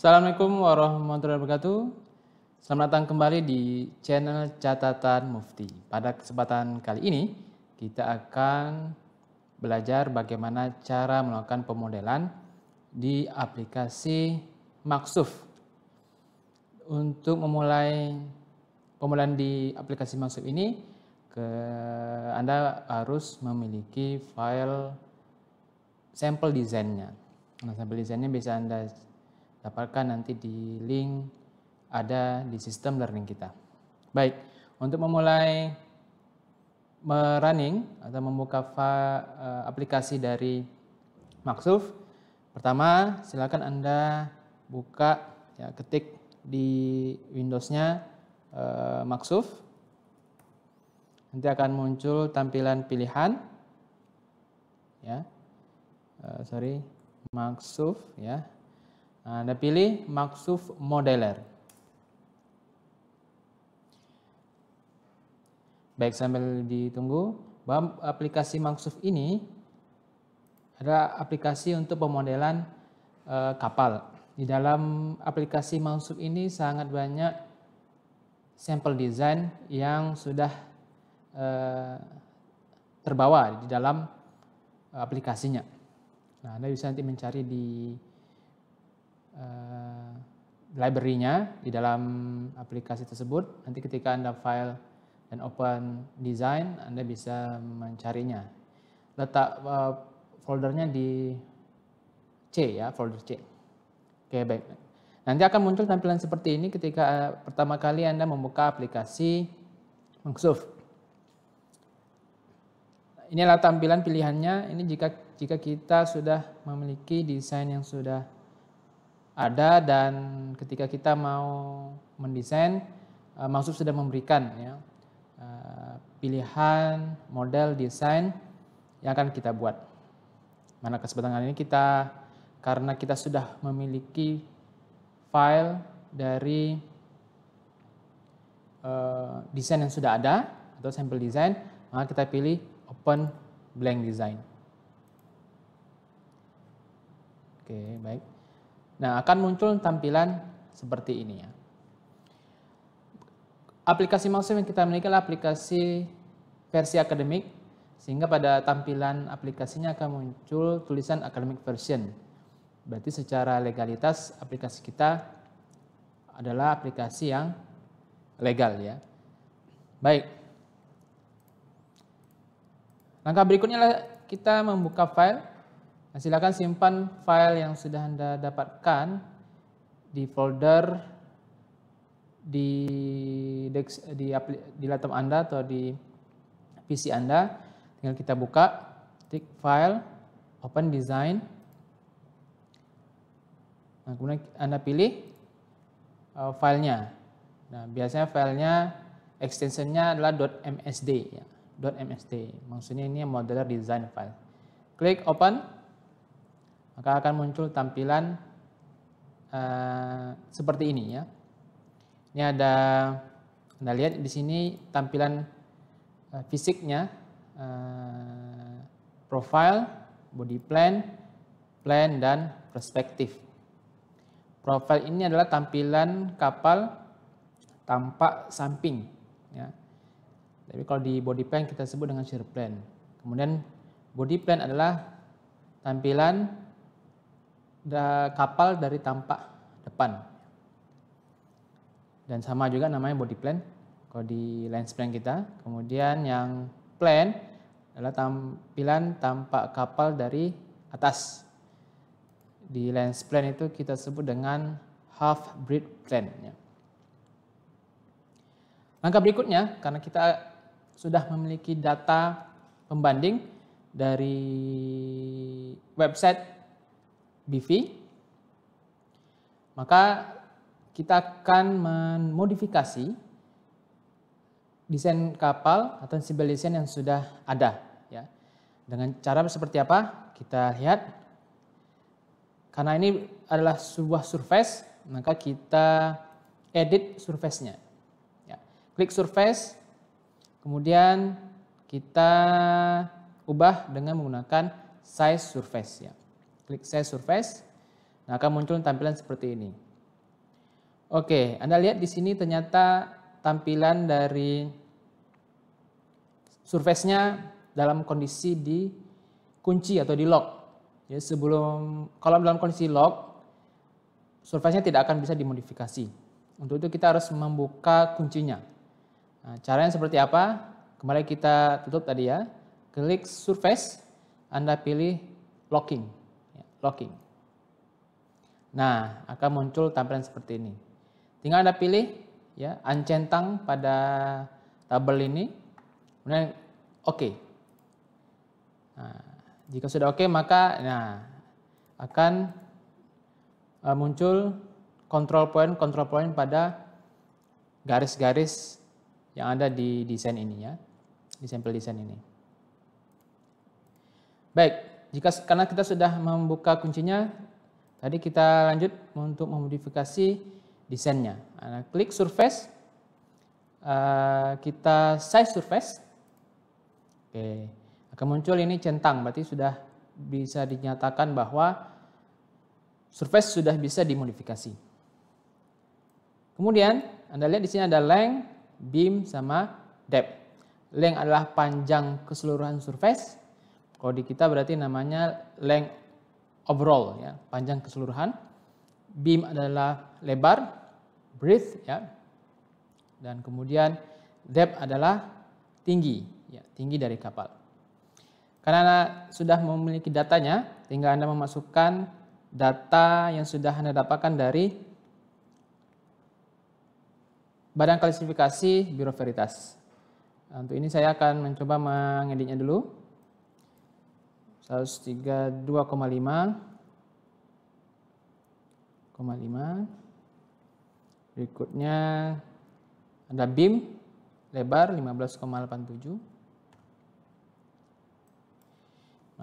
Assalamualaikum warahmatullahi wabarakatuh. Selamat datang kembali di channel Catatan Mufti. Pada kesempatan kali ini, kita akan belajar bagaimana cara melakukan pemodelan di aplikasi Maksuf. Untuk memulai pemodelan di aplikasi Maksuf ini, ke, Anda harus memiliki file sampel desainnya. Nah, sampel desainnya bisa Anda dapatkan nanti di link ada di sistem learning kita. Baik, untuk memulai merunning atau membuka eh, aplikasi dari Maksuf, pertama silakan Anda buka ya ketik di Windows-nya eh, Maksuf. Nanti akan muncul tampilan pilihan ya. Eh, sorry, Maksuf ya. Nah, Anda pilih maksuf modeler. Baik, sambil ditunggu, bahwa aplikasi maksuf ini ada aplikasi untuk pemodelan e, kapal. Di dalam aplikasi maksuf ini sangat banyak sampel desain yang sudah e, terbawa di dalam aplikasinya. Nah, Anda bisa nanti mencari di uh, library-nya di dalam aplikasi tersebut. Nanti ketika Anda file dan open design, Anda bisa mencarinya. Letak uh, foldernya di C ya, folder C. Oke, baik. Nanti akan muncul tampilan seperti ini ketika eh, pertama kali Anda membuka aplikasi Microsoft. Ini adalah tampilan pilihannya. Ini jika jika kita sudah memiliki desain yang sudah ada dan ketika kita mau mendesain uh, Maksud sudah memberikan ya eh, pilihan model desain yang akan kita buat. Mana kesempatan ini kita karena kita sudah memiliki file dari uh, desain yang sudah ada atau sampel desain, maka kita pilih open blank design. Oke, baik. Nah, akan muncul tampilan seperti ini ya. Aplikasi mouse yang kita miliki adalah aplikasi versi akademik, sehingga pada tampilan aplikasinya akan muncul tulisan academic version. Berarti secara legalitas aplikasi kita adalah aplikasi yang legal ya. Baik. Langkah berikutnya adalah kita membuka file Nah, silakan simpan file yang sudah Anda dapatkan di folder di di, di, di laptop Anda atau di PC Anda. Tinggal kita buka, klik file, open design. Nah, kemudian Anda pilih uh, filenya. Nah, biasanya filenya extensionnya adalah .msd ya. .msd. Maksudnya ini modeler design file. Klik open maka akan muncul tampilan uh, seperti ini ya. Ini ada Anda lihat di sini tampilan uh, fisiknya uh, profile, body plan, plan dan perspektif. Profile ini adalah tampilan kapal tampak samping ya. Tapi kalau di body plan kita sebut dengan shear plan. Kemudian body plan adalah tampilan da, kapal dari tampak depan. Dan sama juga namanya body plan kalau di lens plan kita. Kemudian yang plan adalah tampilan tampak kapal dari atas. Di lens plan itu kita sebut dengan half breed plan. Ya. Langkah berikutnya, karena kita sudah memiliki data pembanding dari website BV, maka kita akan memodifikasi desain kapal atau civil desain yang sudah ada. Ya. Dengan cara seperti apa? Kita lihat. Karena ini adalah sebuah surface, maka kita edit surface-nya. Ya. Klik surface, kemudian kita ubah dengan menggunakan size surface. Ya. Klik saya surface. Nah, akan muncul tampilan seperti ini. Oke, Anda lihat di sini ternyata tampilan dari surface-nya dalam kondisi di kunci atau di lock. Ya, sebelum kalau dalam kondisi lock, surface-nya tidak akan bisa dimodifikasi. Untuk itu kita harus membuka kuncinya. Nah, caranya seperti apa? Kembali kita tutup tadi ya. Klik surface, Anda pilih locking locking. Nah, akan muncul tampilan seperti ini. Tinggal Anda pilih ya, uncentang pada tabel ini. Kemudian oke. Okay. Nah, jika sudah oke okay, maka nah akan uh, muncul control point control point pada garis-garis yang ada di desain ini ya, di sampel desain ini. Baik, jika karena kita sudah membuka kuncinya, tadi kita lanjut untuk memodifikasi desainnya. Nah, klik surface, uh, kita size surface, oke, akan muncul ini centang, berarti sudah bisa dinyatakan bahwa surface sudah bisa dimodifikasi. Kemudian Anda lihat di sini ada length, beam, sama depth. Length adalah panjang keseluruhan surface, kalau di kita berarti namanya length overall ya, panjang keseluruhan. Beam adalah lebar, breadth ya. Dan kemudian depth adalah tinggi, ya, tinggi dari kapal. Karena Anda sudah memiliki datanya, tinggal Anda memasukkan data yang sudah Anda dapatkan dari badan klasifikasi Biro Veritas. untuk ini saya akan mencoba mengeditnya dulu. 132,5 0,5 berikutnya ada BIM lebar 15,87 15,87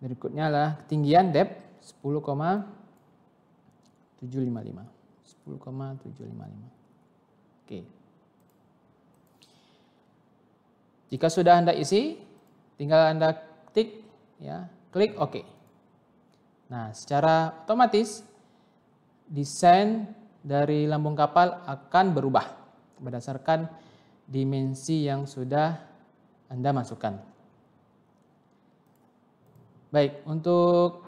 berikutnya lah ketinggian depth 10,755 10,755 oke okay. Jika sudah Anda isi, tinggal Anda klik ya, klik OK. Nah, secara otomatis desain dari lambung kapal akan berubah berdasarkan dimensi yang sudah Anda masukkan. Baik, untuk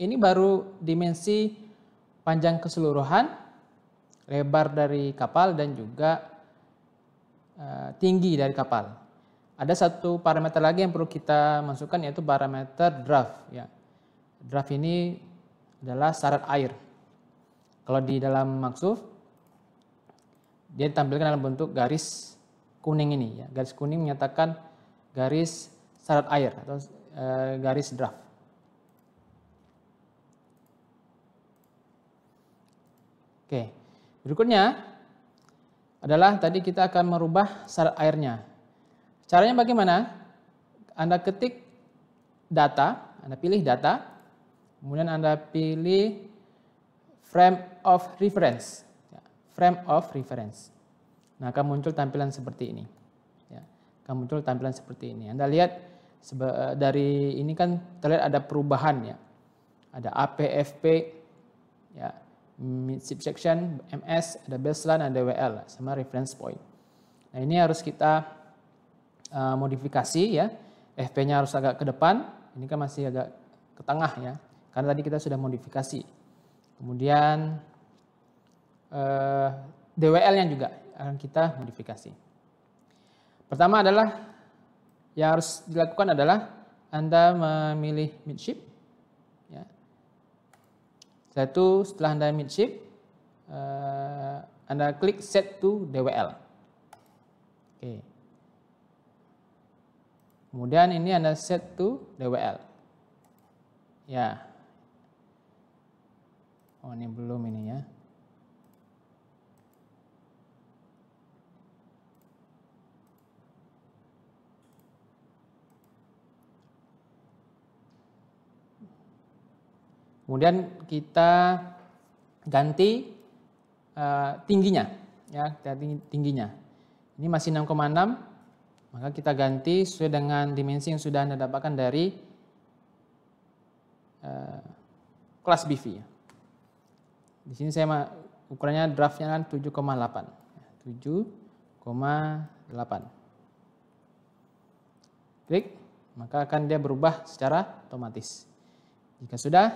ini baru dimensi panjang keseluruhan, lebar dari kapal dan juga eh, tinggi dari kapal. Ada satu parameter lagi yang perlu kita masukkan yaitu parameter draft. Ya. Draft ini adalah syarat air. Kalau di dalam maksud, dia ditampilkan dalam bentuk garis kuning ini. Ya. Garis kuning menyatakan garis syarat air atau e, garis draft. Oke, berikutnya adalah tadi kita akan merubah syarat airnya. Caranya bagaimana? Anda ketik data, Anda pilih data, kemudian Anda pilih frame of reference. Ya, frame of reference. Nah, akan muncul tampilan seperti ini. Ya, akan muncul tampilan seperti ini. Anda lihat dari ini kan terlihat ada perubahan ya. Ada APFP, ya, subsection, MS, ada baseline, ada WL, sama reference point. Nah, ini harus kita Eh, modifikasi ya. FP-nya harus agak ke depan, ini kan masih agak ke tengah ya. Karena tadi kita sudah modifikasi. Kemudian uh, eh, DWL-nya juga akan kita modifikasi. Pertama adalah yang harus dilakukan adalah Anda memilih midship. Ya. Setelah itu setelah Anda midship, uh, Anda klik set to DWL. Oke. Okay. Kemudian ini Anda set to DWL. Ya. Oh, ini belum ini ya. Kemudian kita ganti uh, tingginya, ya, tingginya. Ini masih 6,6. Maka kita ganti sesuai dengan dimensi yang sudah Anda dapatkan dari uh, kelas BV. Ya. Di sini saya ukurannya draftnya kan 7,8. 7,8. Klik, maka akan dia berubah secara otomatis. Jika sudah,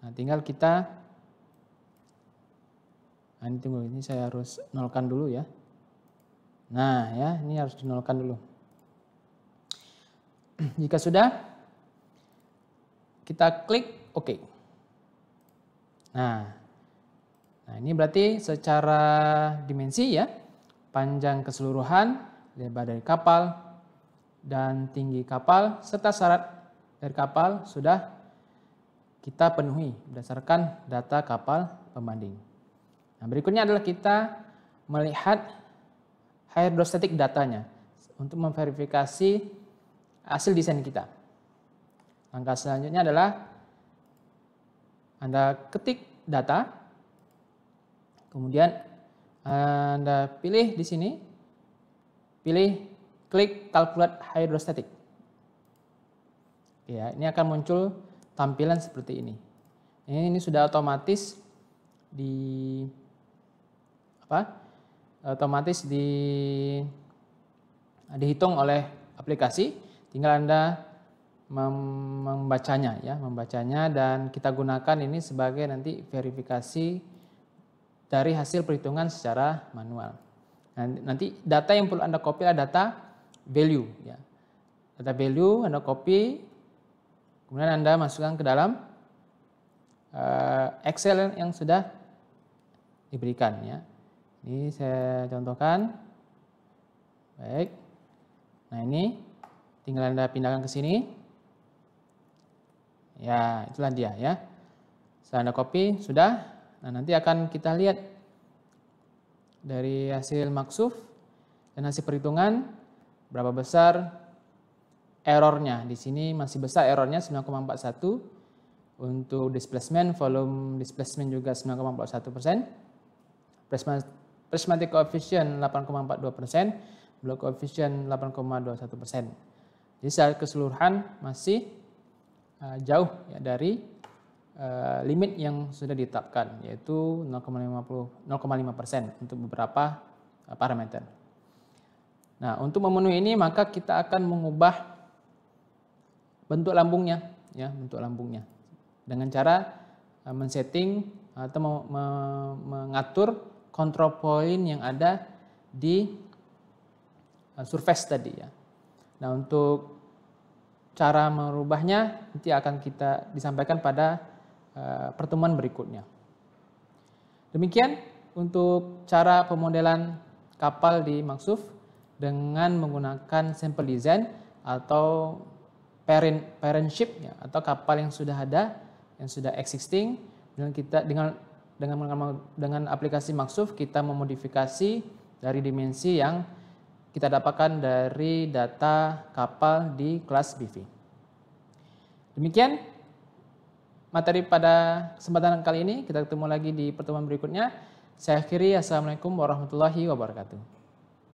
nah tinggal kita Nah, ini tunggu ini saya harus nolkan dulu ya. Nah, ya, ini harus dinolkan dulu. Jika sudah, kita klik OK. Nah, nah ini berarti secara dimensi ya, panjang keseluruhan, lebar dari kapal, dan tinggi kapal, serta syarat dari kapal sudah kita penuhi berdasarkan data kapal pembanding. Nah, berikutnya adalah kita melihat hydrostatic datanya untuk memverifikasi hasil desain kita. Langkah selanjutnya adalah Anda ketik data, kemudian eh, Anda pilih di sini, pilih klik calculate hydrostatic. Ya, ini akan muncul tampilan seperti ini. Ini, ini sudah otomatis di apa? otomatis di dihitung oleh aplikasi. Tinggal Anda membacanya ya, membacanya dan kita gunakan ini sebagai nanti verifikasi dari hasil perhitungan secara manual. Nah, nanti data yang perlu Anda copy adalah data value ya. Data value Anda copy kemudian Anda masukkan ke dalam eh, Excel yang sudah diberikan ya ini saya contohkan. Baik. Nah ini tinggal Anda pindahkan ke sini. Ya, itulah dia ya. saya Anda copy, sudah. Nah nanti akan kita lihat dari hasil maksuf dan hasil perhitungan berapa besar errornya. Di sini masih besar errornya 9,41. Untuk displacement, volume displacement juga 9,41 persen. Displacement, Prismatic coefficient 8,42 persen, Block coefficient 8,21 persen. Jadi secara keseluruhan masih eh, jauh ya dari eh, limit yang sudah ditetapkan yaitu 0,5 persen untuk beberapa eh, parameter. Nah untuk memenuhi ini maka kita akan mengubah bentuk lambungnya ya bentuk lambungnya dengan cara men-setting atau mengatur control point yang ada di uh, surface tadi ya. Nah untuk cara merubahnya nanti akan kita disampaikan pada uh, pertemuan berikutnya. Demikian untuk cara pemodelan kapal di Maksuf dengan menggunakan sample design atau parent parentship ya, atau kapal yang sudah ada yang sudah existing dengan kita dengan dengan dengan aplikasi Maksuf kita memodifikasi dari dimensi yang kita dapatkan dari data kapal di kelas BV. Demikian materi pada kesempatan kali ini. Kita ketemu lagi di pertemuan berikutnya. Saya akhiri. Assalamualaikum warahmatullahi wabarakatuh.